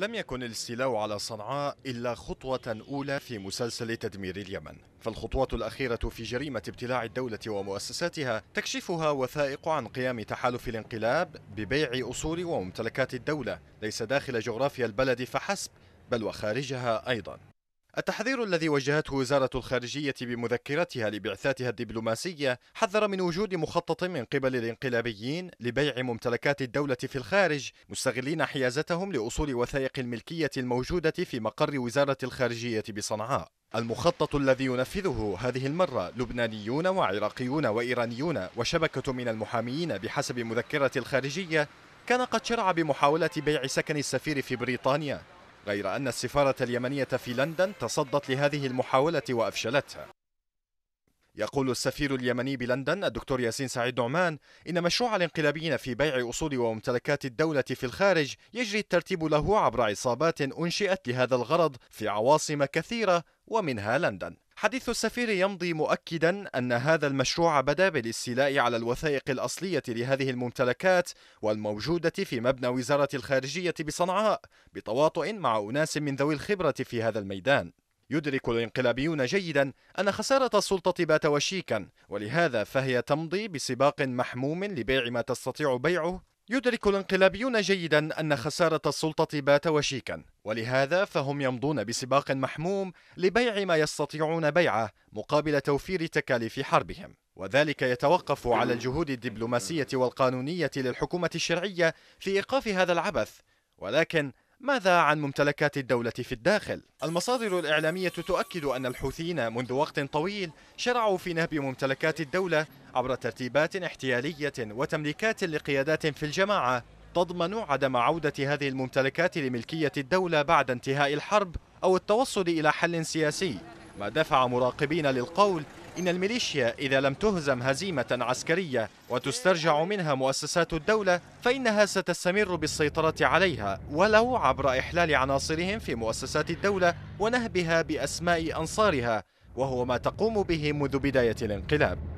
لم يكن السلاو على صنعاء إلا خطوة أولى في مسلسل تدمير اليمن فالخطوة الأخيرة في جريمة ابتلاع الدولة ومؤسساتها تكشفها وثائق عن قيام تحالف الانقلاب ببيع أصول وممتلكات الدولة ليس داخل جغرافيا البلد فحسب بل وخارجها أيضاً التحذير الذي وجهته وزارة الخارجية بمذكرتها لبعثاتها الدبلوماسية حذر من وجود مخطط من قبل الانقلابيين لبيع ممتلكات الدولة في الخارج مستغلين حيازتهم لأصول وثائق الملكية الموجودة في مقر وزارة الخارجية بصنعاء المخطط الذي ينفذه هذه المرة لبنانيون وعراقيون وإيرانيون وشبكة من المحاميين بحسب مذكرة الخارجية كان قد شرع بمحاولة بيع سكن السفير في بريطانيا غير أن السفارة اليمنية في لندن تصدت لهذه المحاولة وأفشلتها يقول السفير اليمني بلندن الدكتور ياسين سعيد نعمان إن مشروع الانقلابيين في بيع أصول وممتلكات الدولة في الخارج يجري الترتيب له عبر عصابات أنشئت لهذا الغرض في عواصم كثيرة ومنها لندن حديث السفير يمضي مؤكدا أن هذا المشروع بدا بالاستيلاء على الوثائق الأصلية لهذه الممتلكات والموجودة في مبنى وزارة الخارجية بصنعاء بتواطؤ مع أناس من ذوي الخبرة في هذا الميدان يدرك الانقلابيون جيدا أن خسارة السلطة بات وشيكا ولهذا فهي تمضي بسباق محموم لبيع ما تستطيع بيعه يدرك الانقلابيون جيدا أن خسارة السلطة بات وشيكا ولهذا فهم يمضون بسباق محموم لبيع ما يستطيعون بيعه مقابل توفير تكاليف حربهم وذلك يتوقف على الجهود الدبلوماسية والقانونية للحكومة الشرعية في إيقاف هذا العبث ولكن ماذا عن ممتلكات الدولة في الداخل؟ المصادر الإعلامية تؤكد أن الحوثيين منذ وقت طويل شرعوا في نهب ممتلكات الدولة عبر ترتيبات احتيالية وتمليكات لقيادات في الجماعة تضمن عدم عودة هذه الممتلكات لملكية الدولة بعد انتهاء الحرب أو التوصل إلى حل سياسي ما دفع مراقبين للقول إن الميليشيا إذا لم تهزم هزيمة عسكرية وتسترجع منها مؤسسات الدولة فإنها ستستمر بالسيطرة عليها ولو عبر إحلال عناصرهم في مؤسسات الدولة ونهبها بأسماء أنصارها وهو ما تقوم به منذ بداية الانقلاب